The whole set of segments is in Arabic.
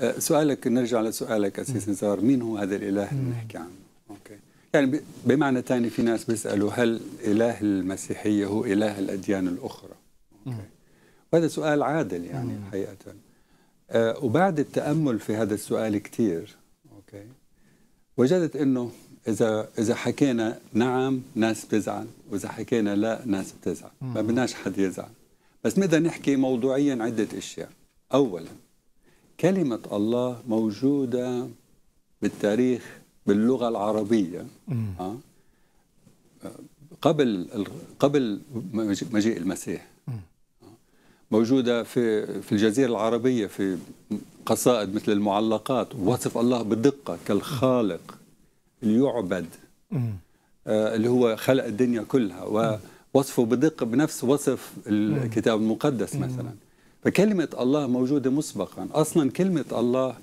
أه، سؤالك نرجع لسؤالك أسيس نزار مين هو هذا الإله اللي نحكي عنه أوكي. يعني بمعنى ثاني في ناس بيسألوا هل إله المسيحية هو إله الأديان الأخرى أوكي. وهذا سؤال عادل يعني حقيقة آه وبعد التأمل في هذا السؤال كثير أوكي وجدت أنه إذا إذا حكينا نعم ناس بتزعل وإذا حكينا لا ناس بتزعل ما بدناش حد يزعل بس بدنا نحكي موضوعيا عدة أشياء أولا كلمة الله موجودة بالتاريخ باللغة العربية أه؟ قبل قبل مجيء المسيح آه. موجودة في في الجزيرة العربية في قصائد مثل المعلقات وصف الله بدقة كالخالق اللي يعبد آه اللي هو خلق الدنيا كلها ووصفه بدقة بنفس وصف الكتاب المقدس مثلا فكلمة الله موجودة مسبقا أصلا كلمة الله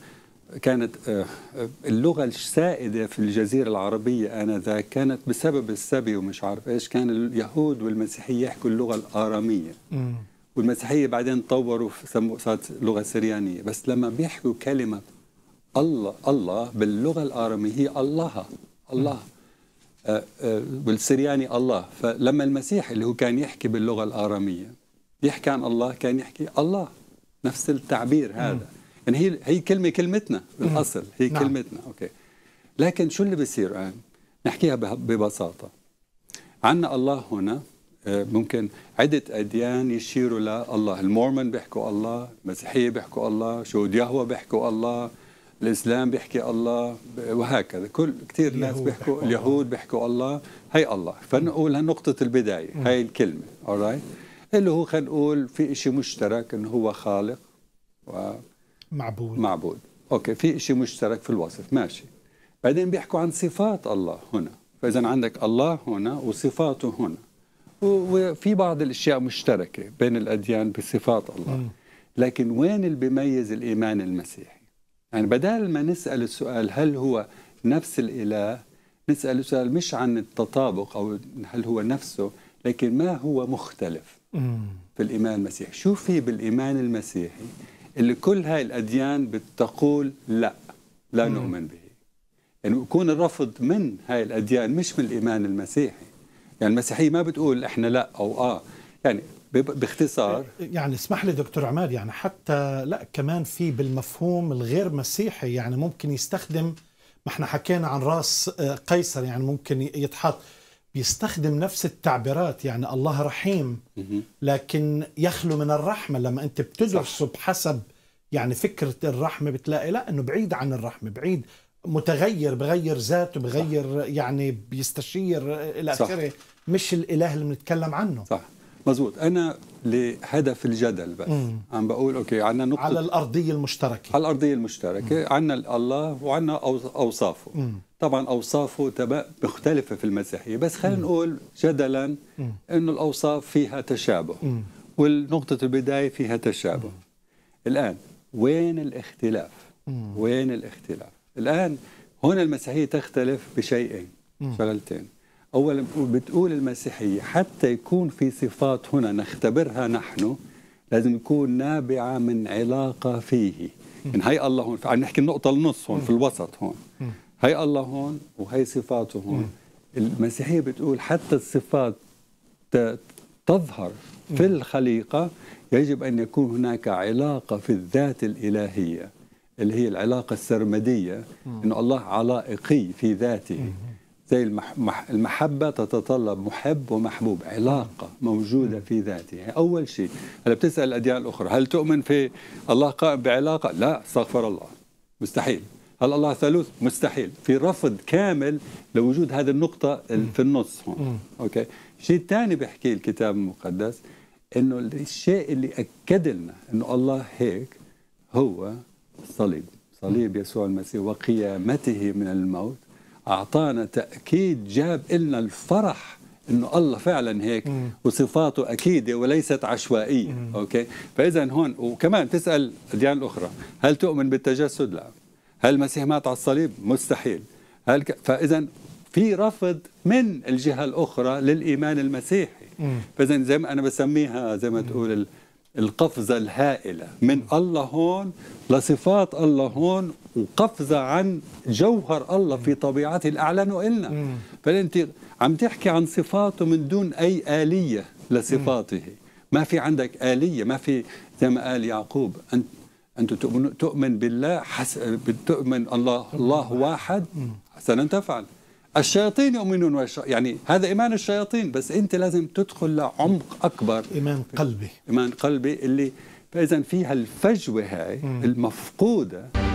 كانت آه، آه، اللغة السائدة في الجزيرة العربية آنذاك كانت بسبب السبي ومش عارف إيش كان اليهود والمسيحية يحكوا اللغة الآرامية والمسيحية بعدين طوروا صارت لغة سريانية بس لما بيحكوا كلمة الله الله باللغة الآرامية هي الله الله آه، والسرياني الله فلما المسيح اللي هو كان يحكي باللغة الآرامية بيحكي عن الله كان يحكي الله نفس التعبير هذا يعني هي هي كلمه كلمتنا بالاصل هي نعم. كلمتنا اوكي لكن شو اللي بيصير الان نحكيها ببساطه عندنا الله هنا آه، ممكن عدة أديان يشيروا لله المورمن بيحكوا الله المسيحية بيحكوا الله شهود يهوى بيحكوا الله الإسلام بيحكي الله وهكذا كل كثير ناس بيحكوا اليهود بيحكوا الله هي الله فنقول نقطة البداية هي الكلمة alright اللي هو خلينا نقول في شيء مشترك انه هو خالق و معبود معبود اوكي في شيء مشترك في الوصف ماشي بعدين بيحكوا عن صفات الله هنا فاذا عندك الله هنا وصفاته هنا وفي بعض الاشياء مشتركه بين الاديان بصفات الله لكن وين اللي بيميز الايمان المسيحي يعني بدل ما نسال السؤال هل هو نفس الاله نسال السؤال مش عن التطابق او هل هو نفسه لكن ما هو مختلف في الإيمان المسيحي شو في بالإيمان المسيحي اللي كل هاي الأديان بتقول لا لا نؤمن به يعني يكون الرفض من هاي الأديان مش من الإيمان المسيحي يعني المسيحية ما بتقول إحنا لا أو آه يعني باختصار يعني اسمح لي دكتور عماد يعني حتى لا كمان في بالمفهوم الغير مسيحي يعني ممكن يستخدم ما احنا حكينا عن راس آه، قيصر يعني ممكن يتحط بيستخدم نفس التعبيرات يعني الله رحيم لكن يخلو من الرحمة لما أنت بتدرسه بحسب يعني فكرة الرحمة بتلاقي لا أنه بعيد عن الرحمة بعيد متغير بغير ذاته بغير صح. يعني بيستشير إلى آخره مش الإله اللي بنتكلم عنه صح مزبوط انا لهدف الجدل بس مم. عم بقول اوكي عندنا نقطه على الارضيه المشتركه على الارضيه المشتركه عندنا الله وعندنا اوصافه مم. طبعا اوصافه تبع مختلفه في المسيحيه بس خلينا نقول جدلا انه الاوصاف فيها تشابه مم. والنقطه البدايه فيها تشابه مم. الان وين الاختلاف مم. وين الاختلاف الان هنا المسيحيه تختلف بشيئين شغلتين أولا بتقول المسيحية حتى يكون في صفات هنا نختبرها نحن لازم يكون نابعة من علاقة فيه يعني هي الله هون عم نحكي النقطة النص هون في الوسط هون هي الله هون وهي صفاته هون المسيحية بتقول حتى الصفات تظهر في الخليقة يجب أن يكون هناك علاقة في الذات الإلهية اللي هي العلاقة السرمدية إنه الله علائقي في ذاته زي المحبة تتطلب محب ومحبوب علاقة موجودة في ذاته يعني أول شيء هلا بتسأل الأديان الأخرى هل تؤمن في الله قائم بعلاقة لا استغفر الله مستحيل هل الله ثالوث مستحيل في رفض كامل لوجود هذه النقطة في النص هون أوكي شيء ثاني بيحكي الكتاب المقدس انه الشيء اللي اكد لنا انه الله هيك هو الصليب صليب يسوع المسيح وقيامته من الموت أعطانا تأكيد جاب إلنا الفرح انه الله فعلا هيك مم. وصفاته اكيده وليست عشوائيه مم. اوكي فاذا هون وكمان تسال ديان الاخرى هل تؤمن بالتجسد لا هل المسيح مات على الصليب مستحيل هل ك... فاذا في رفض من الجهه الاخرى للايمان المسيحي فاذا زي ما انا بسميها زي ما تقول القفزة الهائلة من الله هون لصفات الله هون وقفزة عن جوهر الله في طبيعته اللي أعلنه لنا فأنت عم تحكي عن صفاته من دون أي آلية لصفاته ما في عندك آلية ما في زي ما قال يعقوب أنت أنت تؤمن, تؤمن بالله حس... تؤمن الله الله واحد حسنا تفعل الشياطين يؤمنون والش... يعني هذا إيمان الشياطين بس أنت لازم تدخل لعمق أكبر إيمان قلبي إيمان قلبي اللي فإذا فيها الفجوة هاي المفقودة